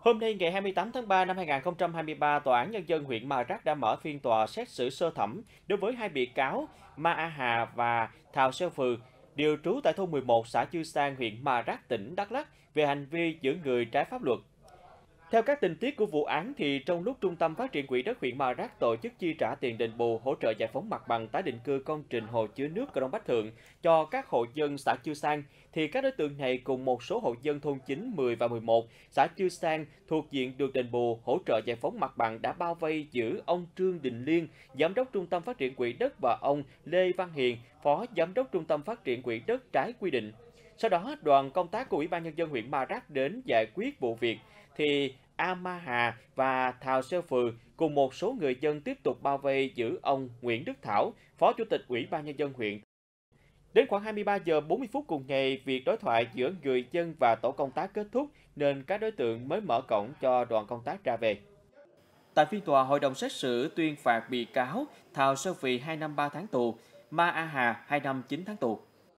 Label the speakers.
Speaker 1: Hôm nay ngày 28 tháng 3 năm 2023, Tòa án Nhân dân huyện Mà Rắc đã mở phiên tòa xét xử sơ thẩm đối với hai bị cáo Ma A Hà và Thào Xeo Phừ, đều trú tại thôn 11 xã Chư Sang, huyện Mà Rắc, tỉnh Đắk Lắk về hành vi giữ người trái pháp luật. Theo các tình tiết của vụ án thì trong lúc Trung tâm Phát triển Quỹ đất huyện Mà Rác tổ chức chi trả tiền đền bù hỗ trợ giải phóng mặt bằng tái định cư công trình hồ chứa nước Cờ Đông Bách Thượng cho các hộ dân xã Chư Sang thì các đối tượng này cùng một số hộ dân thôn 9, 10 và 11 xã Chư Sang thuộc diện được đền bù hỗ trợ giải phóng mặt bằng đã bao vây giữ ông Trương Đình Liên, giám đốc Trung tâm Phát triển Quỹ đất và ông Lê Văn Hiền, phó giám đốc Trung tâm Phát triển Quỹ đất trái quy định sau đó, đoàn công tác của Ủy ban Nhân dân huyện Ma Rắc đến giải quyết vụ việc, thì A Ma Hà và Thào Seo Phừ cùng một số người dân tiếp tục bao vây giữ ông Nguyễn Đức Thảo, Phó Chủ tịch Ủy ban Nhân dân huyện. Đến khoảng 23 giờ 40 phút cùng ngày, việc đối thoại giữa người dân và tổ công tác kết thúc nên các đối tượng mới mở cổng cho đoàn công tác ra về. Tại phiên tòa, hội đồng xét xử tuyên phạt bị cáo Thào Sơ Phì 2 năm 3 tháng tù, Ma A Hà 2 năm 9 tháng tù.